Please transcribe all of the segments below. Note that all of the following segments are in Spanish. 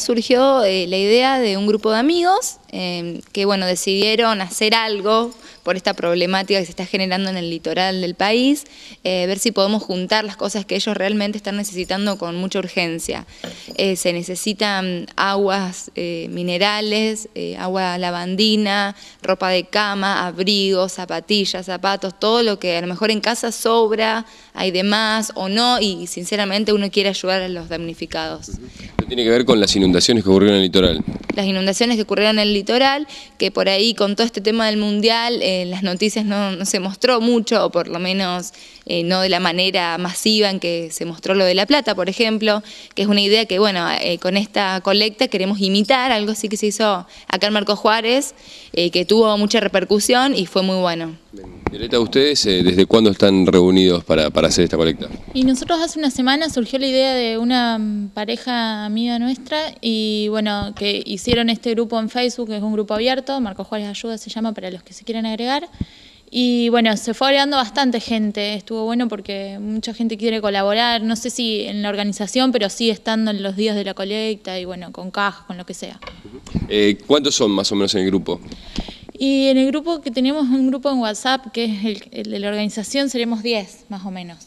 surgió eh, la idea de un grupo de amigos eh, que bueno, decidieron hacer algo por esta problemática que se está generando en el litoral del país, eh, ver si podemos juntar las cosas que ellos realmente están necesitando con mucha urgencia. Eh, se necesitan aguas eh, minerales, agua lavandina, ropa de cama, abrigos, zapatillas, zapatos, todo lo que a lo mejor en casa sobra, hay demás o no, y sinceramente uno quiere ayudar a los damnificados. ¿Qué tiene que ver con las inundaciones que ocurrieron en el litoral? Las inundaciones que ocurrieron en el litoral, que por ahí con todo este tema del mundial en las noticias no, se mostró mucho, o por lo menos eh, no de la manera masiva en que se mostró lo de La Plata, por ejemplo, que es una idea que, bueno, eh, con esta colecta queremos imitar, algo así que se hizo acá en Marco Juárez, eh, que tuvo mucha repercusión y fue muy bueno. Violeta, ¿ustedes eh, desde cuándo están reunidos para, hacer esta colecta? Y nosotros hace una semana surgió la idea de una mm, pareja amiga nuestra y bueno, que hicieron este grupo en Facebook, que es un grupo abierto, Marco Juárez Ayuda se llama para los que se quieran agregar. Y bueno, se fue agregando bastante gente, estuvo bueno porque mucha gente quiere colaborar, no sé si en la organización, pero sí estando en los días de la colecta y bueno, con cajas, con lo que sea. Eh, ¿Cuántos son más o menos en el grupo? Y en el grupo que tenemos, un grupo en WhatsApp, que es el, de la organización, seremos 10 más o menos.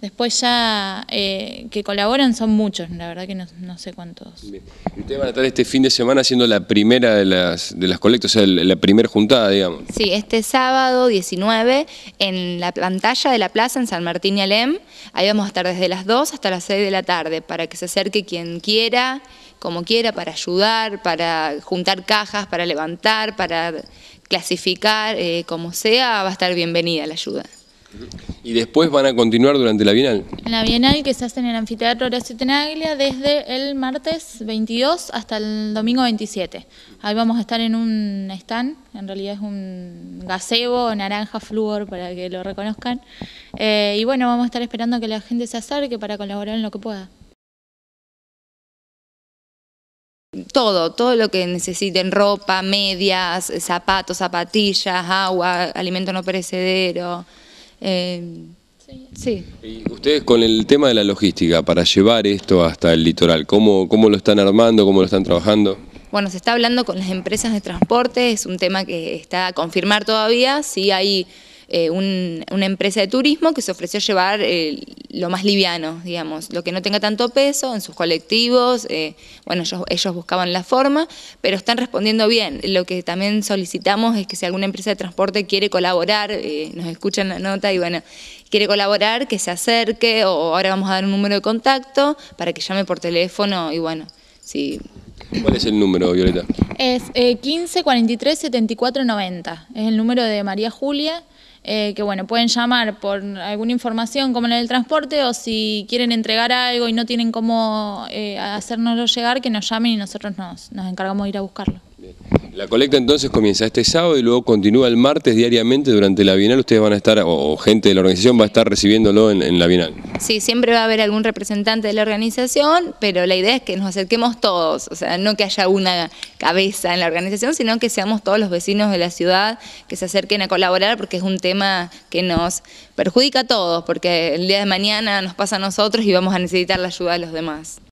Después ya eh, que colaboran son muchos, la verdad que no, sé cuántos. Y ustedes van a estar este fin de semana siendo la primera de las, de las colectas, o sea, la primera juntada, digamos. Sí, este sábado 19 en la pantalla de la plaza en San Martín y Alem. Ahí vamos a estar desde las 2 hasta las 6 de la tarde para que se acerque quien quiera, como quiera, para ayudar, para juntar cajas, para levantar, para clasificar, eh, como sea, va a estar bienvenida la ayuda. ¿Y después van a continuar durante la Bienal? La Bienal que se hace en el Anfiteatro Horacio Tenaglia desde el martes 22 hasta el domingo 27. Ahí vamos a estar en un stand, en realidad es un gazebo, naranja, flúor, para que lo reconozcan. Eh, y bueno, vamos a estar esperando que la gente se acerque para colaborar en lo que pueda. todo, todo lo que necesiten, ropa, medias, eh, zapatos, zapatillas, agua, alimento no perecedero. Em, sí. Y ustedes con el tema de la logística, para llevar esto hasta el litoral, ¿cómo, ¿cómo lo están armando, cómo lo están trabajando? Bueno, se está hablando con las empresas de transporte, es un tema que está a confirmar todavía, si hay... Eh, una empresa de turismo que se ofreció llevar eh, lo más liviano, digamos, lo que no tenga tanto peso en sus colectivos, eh, bueno, ellos, buscaban la forma, pero están respondiendo bien. Lo que también solicitamos es que si alguna empresa de transporte quiere colaborar, nos escuchan la nota y bueno, quiere colaborar, que se acerque o ahora vamos a dar un número de contacto para que llame por teléfono y bueno, sí. ¿Cuál es el número, Violeta? Es eh, 15 43 74 90. Es el número de María Julia. Eh, que bueno, pueden llamar por alguna información como la del transporte o si quieren entregar algo y no tienen cómo eh, hacérnoslo llegar, que nos llamen y nosotros nos, nos encargamos de ir a buscarlo. Eh, la colecta entonces comienza este sábado y luego continúa el martes diariamente durante la Bienal. Ustedes van a estar, o, gente de la organización va a estar recibiéndolo en, la Bienal. Sí, siempre va a haber algún representante de la organización, pero la idea es que nos acerquemos todos, o sea, no que haya una cabeza en la organización, sino que seamos todos los vecinos de la ciudad que se acerquen a colaborar porque es un tema que nos perjudica a todos, porque el día de mañana nos pasa a nosotros y vamos a necesitar la ayuda de los demás.